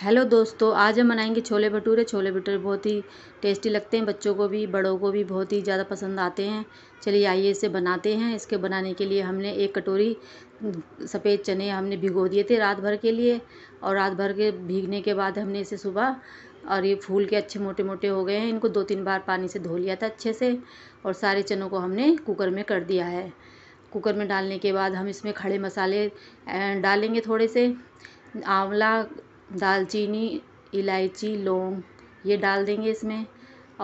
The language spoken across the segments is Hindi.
हेलो दोस्तों आज हम बनाएंगे छोले भटूरे छोले भटूरे बहुत ही टेस्टी लगते हैं बच्चों को भी बड़ों को भी बहुत ही ज़्यादा पसंद आते हैं चलिए आइए इसे बनाते हैं इसके बनाने के लिए हमने एक कटोरी हम्म, सफ़ेद चने हमने भिगो दिए थे रात भर के लिए और रात भर के भीगने के बाद हमने इसे सुबह और ये फूल के अच्छे मोटे मोटे हो गए हैं इनको दो तीन बार पानी से धो लिया था अच्छे से और सारे चनों को हमने कुकर में कर दिया है कुकर में डालने के बाद हम इसमें खड़े मसाले डालेंगे थोड़े से आंवला दालचीनी इलायची लौंग ये डाल देंगे इसमें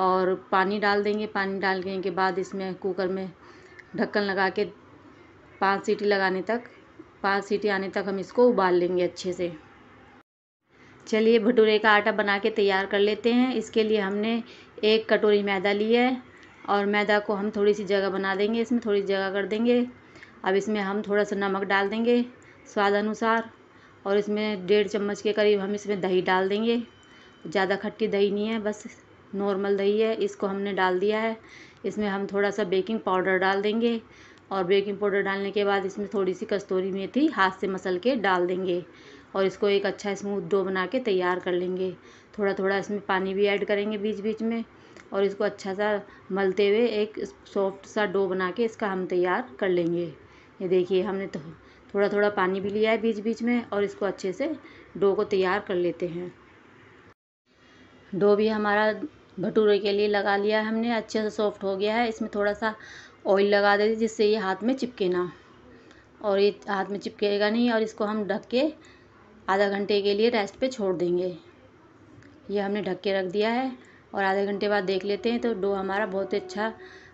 और पानी डाल देंगे पानी डालने के बाद इसमें कुकर में ढक्कन लगा के पाँच सीटी लगाने तक पाँच सीटी आने तक हम इसको उबाल लेंगे अच्छे से चलिए भटूरे का आटा बना के तैयार कर लेते हैं इसके लिए हमने एक कटोरी मैदा लिया है और मैदा को हम थोड़ी सी जगह बना देंगे इसमें थोड़ी जगह कर देंगे अब इसमें हम थोड़ा सा नमक डाल देंगे स्वाद अनुसार और इसमें डेढ़ चम्मच के करीब हम इसमें दही डाल देंगे ज़्यादा खट्टी दही नहीं है बस नॉर्मल दही है इसको हमने डाल दिया है इसमें हम थोड़ा सा बेकिंग पाउडर डाल देंगे और बेकिंग पाउडर डालने के बाद इसमें थोड़ी सी कस्तूरी मेथी हाथ से मसल के डाल देंगे और इसको एक अच्छा स्मूथ डो बना के तैयार कर लेंगे थोड़ा थोड़ा इसमें पानी भी ऐड करेंगे बीच बीच में और इसको अच्छा सा मलते हुए एक सॉफ्ट सा डो बना के इसका हम तैयार कर लेंगे ये देखिए हमने तो थोड़ा थोड़ा पानी भी लिया है बीच बीच में और इसको अच्छे से डो को तैयार कर लेते हैं डो भी हमारा भटूरे के लिए लगा लिया है हमने अच्छे से सॉफ्ट हो गया है इसमें थोड़ा सा ऑयल लगा देते जिससे ये हाथ में चिपके ना और ये हाथ में चिपकेगा नहीं और इसको हम ढक के आधा घंटे के लिए रेस्ट पे छोड़ देंगे ये हमने ढक के रख दिया है और आधे घंटे बाद देख लेते हैं तो डो हमारा बहुत अच्छा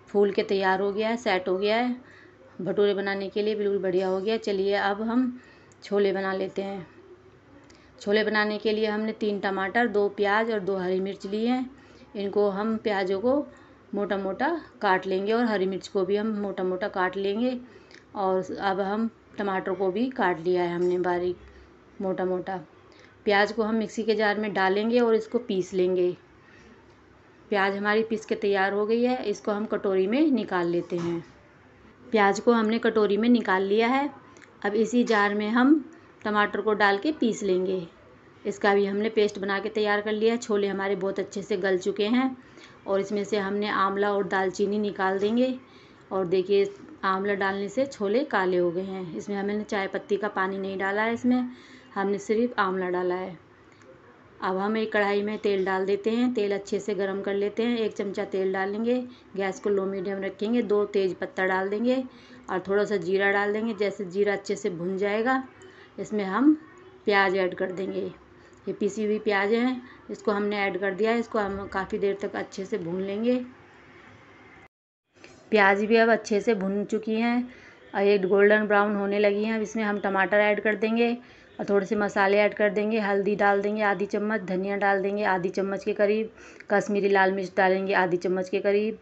फूल के तैयार हो गया है सेट हो गया है भटूरे बनाने के लिए बिल्कुल बढ़िया हो गया चलिए अब हम छोले बना लेते हैं छोले बनाने के लिए हमने तीन टमाटर दो प्याज और दो हरी मिर्च लिए हैं इनको हम प्याजों को मोटा मोटा काट लेंगे और हरी मिर्च को भी हम मोटा मोटा काट लेंगे और अब हम टमाटर को भी काट लिया है हमने बारीक मोटा मोटा प्याज को हम मिक्सी के जार में डालेंगे और इसको पीस लेंगे प्याज हमारी पीस के तैयार हो गई है इसको हम कटोरी में निकाल लेते हैं प्याज को हमने कटोरी में निकाल लिया है अब इसी जार में हम टमाटर को डाल के पीस लेंगे इसका भी हमने पेस्ट बना के तैयार कर लिया है छोले हमारे बहुत अच्छे से गल चुके हैं और इसमें से हमने आंवला और दालचीनी निकाल देंगे और देखिए आंवला डालने से छोले काले हो गए हैं इसमें हमने चाय पत्ती का पानी नहीं डाला है इसमें हमने सिर्फ आंवला डाला है अब हम एक कढ़ाई में तेल डाल देते हैं तेल अच्छे से गर्म कर लेते हैं एक चमचा तेल डालेंगे गैस को लो मीडियम रखेंगे दो तेज पत्ता डाल देंगे और थोड़ा सा जीरा डाल देंगे जैसे जीरा अच्छे से भुन जाएगा इसमें हम प्याज ऐड कर देंगे ये पीसी हुई प्याज हैं इसको हमने ऐड कर दिया इसको हम काफ़ी देर तक अच्छे से भून लेंगे प्याज भी अब अच्छे से भुन चुकी हैं और ये गोल्डन ब्राउन होने लगी हैं अब इसमें हम टमाटर ऐड कर देंगे और थोड़े से मसाले ऐड कर देंगे हल्दी डाल देंगे आधी चम्मच धनिया डाल देंगे आधी चम्मच के करीब कश्मीरी लाल मिर्च डालेंगे आधी चम्मच के करीब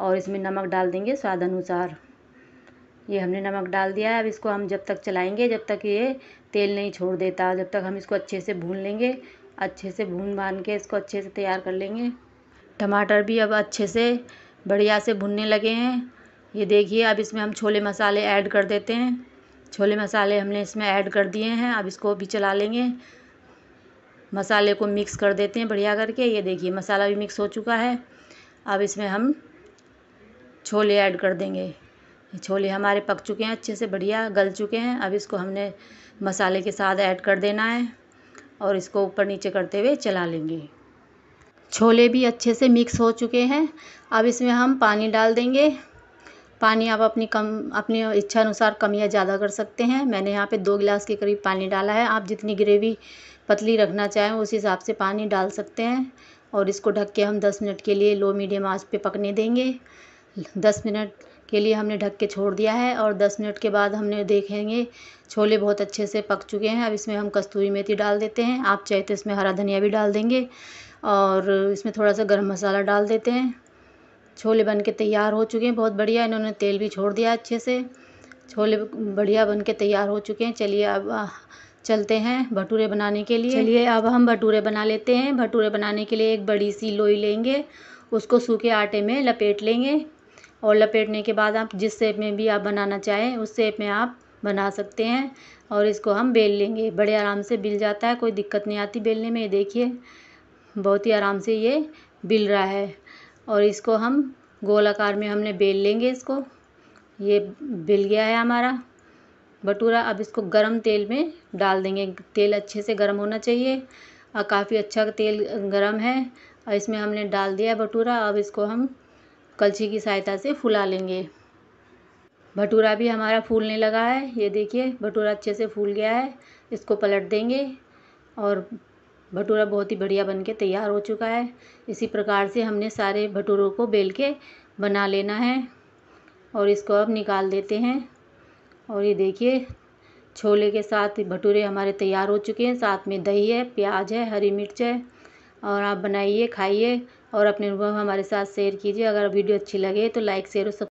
और इसमें नमक डाल देंगे स्वाद अनुसार ये हमने नमक डाल दिया है अब इसको हम जब तक चलाएंगे जब तक ये तेल नहीं छोड़ देता जब तक हम इसको अच्छे से भून लेंगे अच्छे से भून भान के इसको अच्छे से तैयार कर लेंगे टमाटर भी अब अच्छे से बढ़िया से भुनने लगे हैं ये देखिए अब इसमें हम छोले मसाले ऐड कर देते हैं छोले मसाले हमने इसमें ऐड कर दिए हैं अब इसको भी चला लेंगे मसाले को मिक्स कर देते हैं बढ़िया करके ये देखिए मसाला भी मिक्स हो चुका है अब इसमें हम छोले ऐड कर देंगे छोले हमारे पक चुके हैं अच्छे से बढ़िया गल चुके हैं अब इसको हमने मसाले के साथ ऐड कर देना है और इसको ऊपर नीचे करते हुए चला लेंगे छोले भी अच्छे से मिक्स हो चुके हैं अब इसमें हम पानी डाल देंगे पानी आप अपनी कम अपनी इच्छा अनुसार कम या ज़्यादा कर सकते हैं मैंने यहाँ पे दो गिलास के करीब पानी डाला है आप जितनी ग्रेवी पतली रखना चाहें उस हिसाब से पानी डाल सकते हैं और इसको ढक के हम दस मिनट के लिए लो मीडियम आँच पे पकने देंगे दस मिनट के लिए हमने ढक के छोड़ दिया है और दस मिनट के बाद हमने देखेंगे छोले बहुत अच्छे से पक चुके हैं अब इसमें हम कस्तूरी मेथी डाल देते हैं आप चाहे तो इसमें हरा धनिया भी डाल देंगे और इसमें थोड़ा सा गर्म मसाला डाल देते हैं छोले बनके तैयार हो चुके हैं बहुत बढ़िया इन्होंने तेल भी छोड़ दिया अच्छे से छोले बढ़िया बनके तैयार हो चुके हैं चलिए अब चलते हैं भटूरे बनाने के लिए चलिए अब हम भटूरे बना लेते हैं भटूरे बनाने के लिए एक बड़ी सी लोई लेंगे उसको सूखे आटे में लपेट लेंगे और लपेटने के बाद आप जिस शेप में भी आप बनाना चाहें उस शेप में आप बना सकते हैं और इसको हम बेल लेंगे बड़े आराम से बिल जाता है कोई दिक्कत नहीं आती बेलने में ये देखिए बहुत ही आराम से ये बिल रहा है और इसको हम गोल आकार में हमने बेल लेंगे इसको ये बेल गया है हमारा भटूरा अब इसको गरम तेल में डाल देंगे तेल अच्छे से गरम होना चाहिए और काफ़ी अच्छा तेल गरम है और इसमें हमने डाल दिया भटूरा अब इसको हम कलछी की सहायता से फुला लेंगे भटूरा भी हमारा फूलने लगा है ये देखिए भटूरा अच्छे से फूल गया है इसको पलट देंगे और भटूरा बहुत ही बढ़िया बन के तैयार हो चुका है इसी प्रकार से हमने सारे भटूरों को बेल के बना लेना है और इसको अब निकाल देते हैं और ये देखिए छोले के साथ भटूरे हमारे तैयार हो चुके हैं साथ में दही है प्याज है हरी मिर्च है और आप बनाइए खाइए और अपने अनुभव हमारे साथ शेयर कीजिए अगर वीडियो अच्छी लगे तो लाइक शेयर और सब